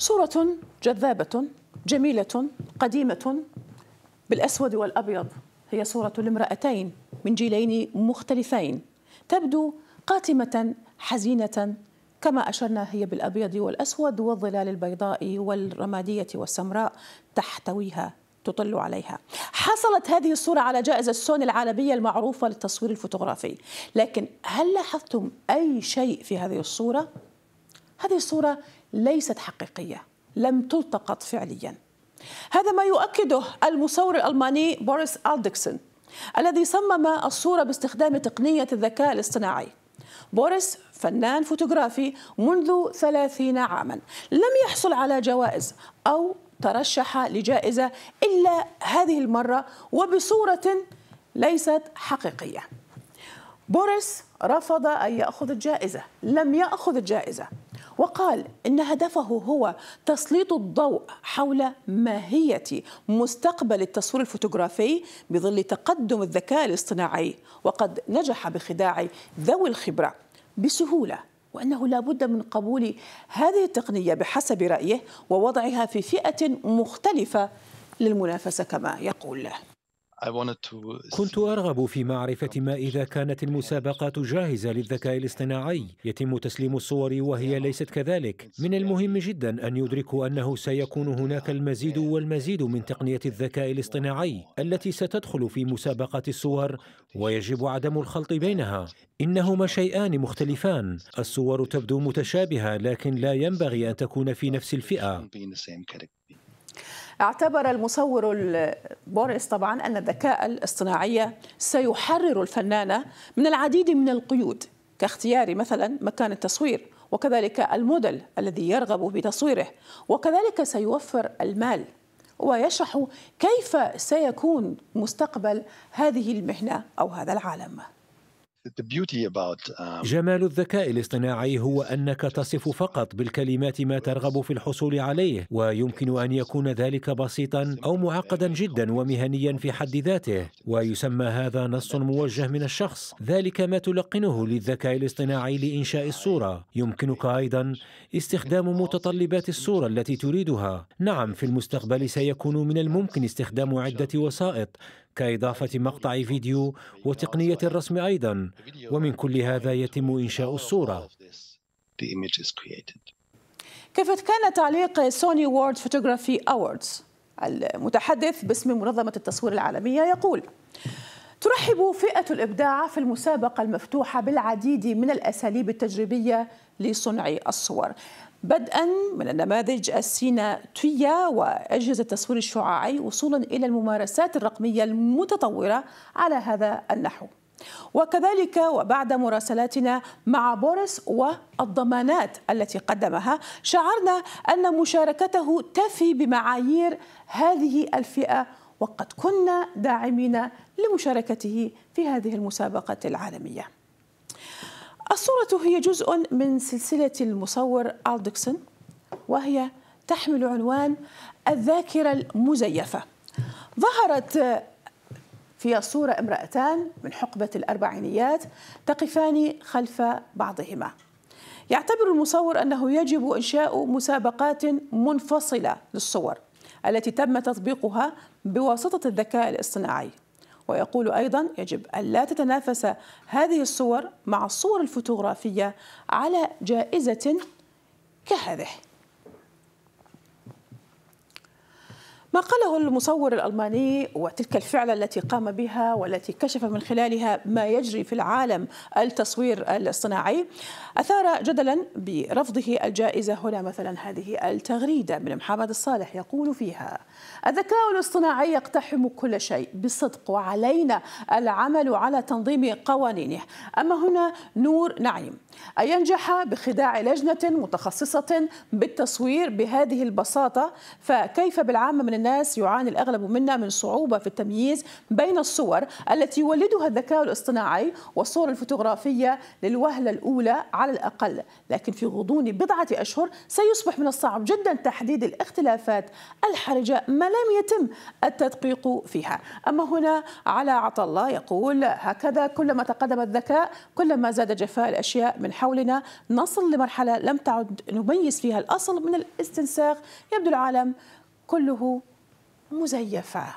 صورة جذابة جميلة قديمة بالأسود والأبيض هي صورة لامرأتين من جيلين مختلفين تبدو قاتمة حزينة كما أشرنا هي بالأبيض والأسود والظلال البيضاء والرمادية والسمراء تحتويها تطل عليها حصلت هذه الصورة على جائزة سون العالمية المعروفة للتصوير الفوتوغرافي لكن هل لاحظتم أي شيء في هذه الصورة؟ هذه الصورة ليست حقيقية لم تلتقط فعليا هذا ما يؤكده المصور الألماني بوريس ألدكسن الذي صمم الصورة باستخدام تقنية الذكاء الاصطناعي بوريس فنان فوتوغرافي منذ ثلاثين عاما لم يحصل على جوائز أو ترشح لجائزة إلا هذه المرة وبصورة ليست حقيقية بوريس رفض أن يأخذ الجائزة لم يأخذ الجائزة وقال إن هدفه هو تسليط الضوء حول ماهية مستقبل التصوير الفوتوغرافي بظل تقدم الذكاء الاصطناعي وقد نجح بخداع ذوي الخبرة بسهولة وأنه لا بد من قبول هذه التقنية بحسب رأيه ووضعها في فئة مختلفة للمنافسة كما يقول كنت أرغب في معرفة ما إذا كانت المسابقات جاهزة للذكاء الاصطناعي يتم تسليم الصور وهي ليست كذلك من المهم جدا أن يدركوا أنه سيكون هناك المزيد والمزيد من تقنية الذكاء الاصطناعي التي ستدخل في مسابقة الصور ويجب عدم الخلط بينها إنهما شيئان مختلفان الصور تبدو متشابهة لكن لا ينبغي أن تكون في نفس الفئة اعتبر المصور بوريس طبعا أن الذكاء الاصطناعي سيحرر الفنانة من العديد من القيود كاختيار مثلا مكان التصوير وكذلك الموديل الذي يرغب بتصويره وكذلك سيوفر المال ويشرح كيف سيكون مستقبل هذه المهنة أو هذا العالم Um, جمال الذكاء الاصطناعي هو أنك تصف فقط بالكلمات ما ترغب في الحصول عليه ويمكن أن يكون ذلك بسيطا أو معقدا جدا ومهنيا في حد ذاته ويسمى هذا نص موجه من الشخص ذلك ما تلقنه للذكاء الاصطناعي لإنشاء الصورة يمكنك أيضا استخدام متطلبات الصورة التي تريدها نعم في المستقبل سيكون من الممكن استخدام عدة وسائط كإضافة مقطع فيديو وتقنية الرسم أيضا ومن كل هذا يتم إنشاء الصورة كيف كان تعليق سوني وورد فوتوغرافي أوردز المتحدث باسم منظمة التصوير العالمية يقول ترحب فئة الإبداع في المسابقة المفتوحة بالعديد من الأساليب التجريبية لصنع الصور بدءا من النماذج السيناتية وأجهزة التصوير الشعاعي وصولا إلى الممارسات الرقمية المتطورة على هذا النحو وكذلك وبعد مراسلاتنا مع بوريس والضمانات التي قدمها شعرنا أن مشاركته تفي بمعايير هذه الفئة وقد كنا داعمين لمشاركته في هذه المسابقة العالمية الصورة هي جزء من سلسلة المصور ألدكسون وهي تحمل عنوان الذاكرة المزيفة ظهرت في الصورة امرأتان من حقبة الأربعينيات تقفان خلف بعضهما يعتبر المصور أنه يجب إنشاء مسابقات منفصلة للصور التي تم تطبيقها بواسطة الذكاء الاصطناعي ويقول أيضا يجب ألا تتنافس هذه الصور مع الصور الفوتوغرافية على جائزة كهذه قاله المصور الألماني وتلك الفعلة التي قام بها والتي كشف من خلالها ما يجري في العالم التصوير الاصطناعي أثار جدلا برفضه الجائزة هنا مثلا هذه التغريدة من محمد الصالح يقول فيها الذكاء الاصطناعي يقتحم كل شيء بصدق وعلينا العمل على تنظيم قوانينه أما هنا نور نعيم أن ينجح بخداع لجنة متخصصة بالتصوير بهذه البساطة فكيف بالعامة من الناس الناس يعاني الأغلب منا من صعوبة في التمييز بين الصور التي يولدها الذكاء الاصطناعي والصور الفوتوغرافية للوهلة الأولى على الأقل لكن في غضون بضعة أشهر سيصبح من الصعب جدا تحديد الاختلافات الحرجة ما لم يتم التدقيق فيها أما هنا على عطا الله يقول هكذا كلما تقدم الذكاء كلما زاد جفاء الأشياء من حولنا نصل لمرحلة لم تعد نميز فيها الأصل من الاستنساخ يبدو العالم كله مزيفه